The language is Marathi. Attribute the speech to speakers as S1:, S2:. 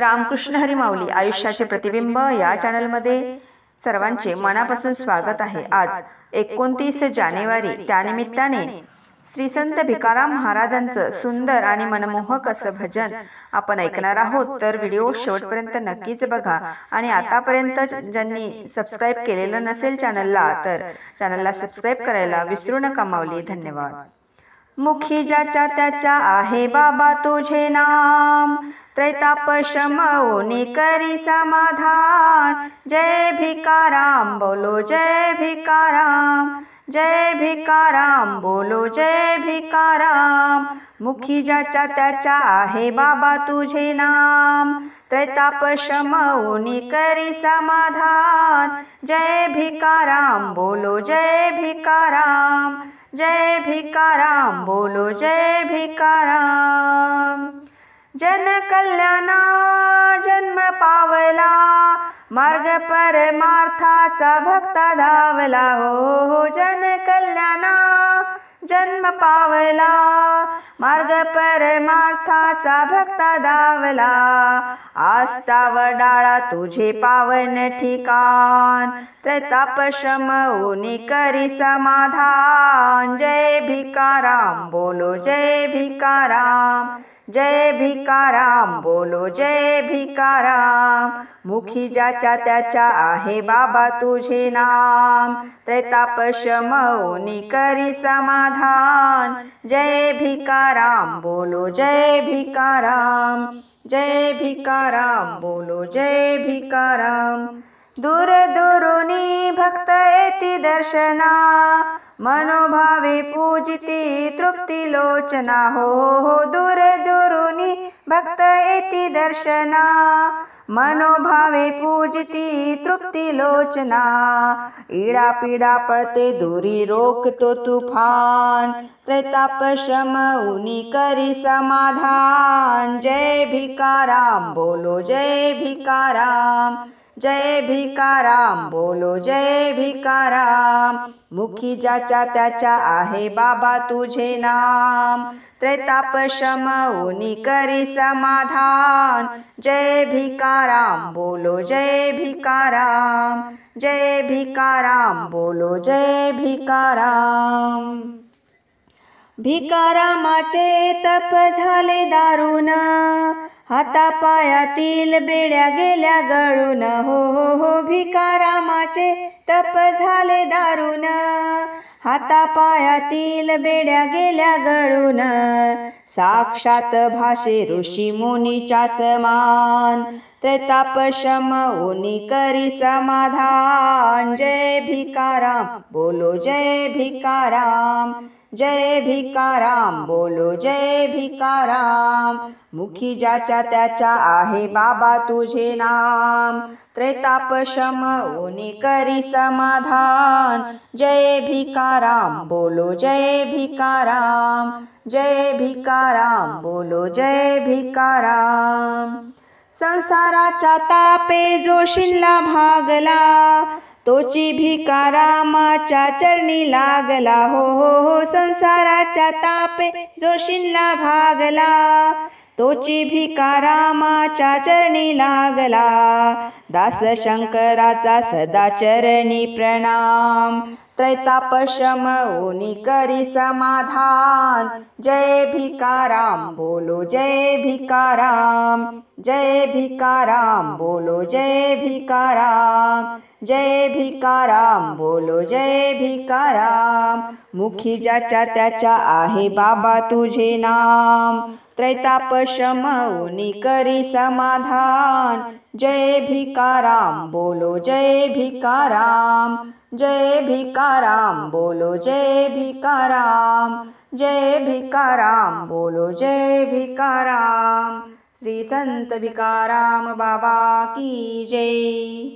S1: रामकृष्ण हरी माऊली आयुष्याचे प्रतिबिंब या चॅनलमध्ये सर्वांचे मनापासून स्वागत आहे आज एकोणतीस जानेवारी त्यानिमित्ताने श्री संत भिकाराम महाराजांचं सुंदर आणि मनमोहक असं भजन आपण ऐकणार आहोत तर व्हिडिओ शेवटपर्यंत नक्कीच बघा आणि आतापर्यंत ज्यांनी सबस्क्राईब केलेलं नसेल चॅनलला तर चॅनलला सबस्क्राईब करायला विसरू नका माऊली धन्यवाद मुखी जाचा त्याचा आहे बाबा तुझे नाम त्रैताप शमवनी करी समाधान जय भिकाराम बोलो जय भिकाराम जय भिकाराम बोलो जय भिकाराम मुखी जाचा त्याचा आहे बाबा तुझे नाम त्रैताप शमवनी करी समाधान जय भिकाराम बोलो जय भिकाराम जय भिकाराम बोलो जय भिकाराम जन कल्याणा जन्म पावला मार्ग परमार्थाचा भक्त धावला हो, हो जन कल्याणा पावला मार्ग परमार्थाचा भक्ता दावला आस्ताव डाळा तुझे पावन ठिकाण त्रैताप शम उनी करी समाधान जय भिकाराम बोलो जय भिकाराम जय भिकाराम बोलो जय भिकाराम मुखी ज्याच्या त्याच्या आहे बाबा तुझे नाम त्रैताप मौनी करी समाधान जय भिकाराम बोलो जय भिकाराम जय भिकाराम बोलो जय भिकाराम दूर दुरुनी भक्त येती दर्शना मनोभावे पूजती तृप्ती लोचना हो हो दूर दुरुनी भक्त येती दर्शना मनोभावे पूजिती तृप्ती लोचना इडा पिडा पळते दुरी रोकतो तुफान प्रताप शम उनी करी समाधान जय भिकाराम बोलो जय भिकाराम जय भिकाराम बोलो जय भिकाराम मुखी ज्याच्या त्याच्या आहे बाबा तुझे नाम त्रैताप शमऊनी करी समाधान जय भिकाराम बोलो जय भिकाराम जय भिकाराम बोलो जय भिकाराम भिकारामाचे तप झाले दारुण हाता पायातील बेड्या गेल्या गळून हो हो हो भिकारामाचे तप झाले दारून हाता पायातील बेड्या गेल्या गळून साक्षात भाषे ऋषी मुनीच्या समान शम उनी करी समाधान जय भिकाराम बोलो जय भिकाराम जय भिकाराम बोलो जय भिकाराम मुखी ज्याच्या त्याच्या आहे बाबा तुझे नाम त्रैतापशम उनी करी समाधान जय भिकाराम बोलो जय भिकाराम जय भिकाराम बोलो जय भिकाराम संसाराच्या तापे जो शिनला भागला तोची माच्या चरणी लागला हो हो हो संसाराच्या तापे जोशींना भागला तोची माच्या चरणी लागला दास शंकराचा सदा चरणी प्रणाम त्रैतापशम ओनी करी समाधान जय भिकाराम बोलो जय भिकाराम जय भिकाराम बोलो जय भिकाराम जय भिकाराम बोलो जय भिकाराम मुखी ज्याच्या त्याच्या आहे बाबा तुझे नाम त्रैतापशम ओनी करी समाधान जय भिकाराम बोलो जय भिकाराम जय भिकाराम बोलो जय भिकाराम जय भिकाराम बोलो जय भिकाराम श्री संत भिकाराम बाबा की जय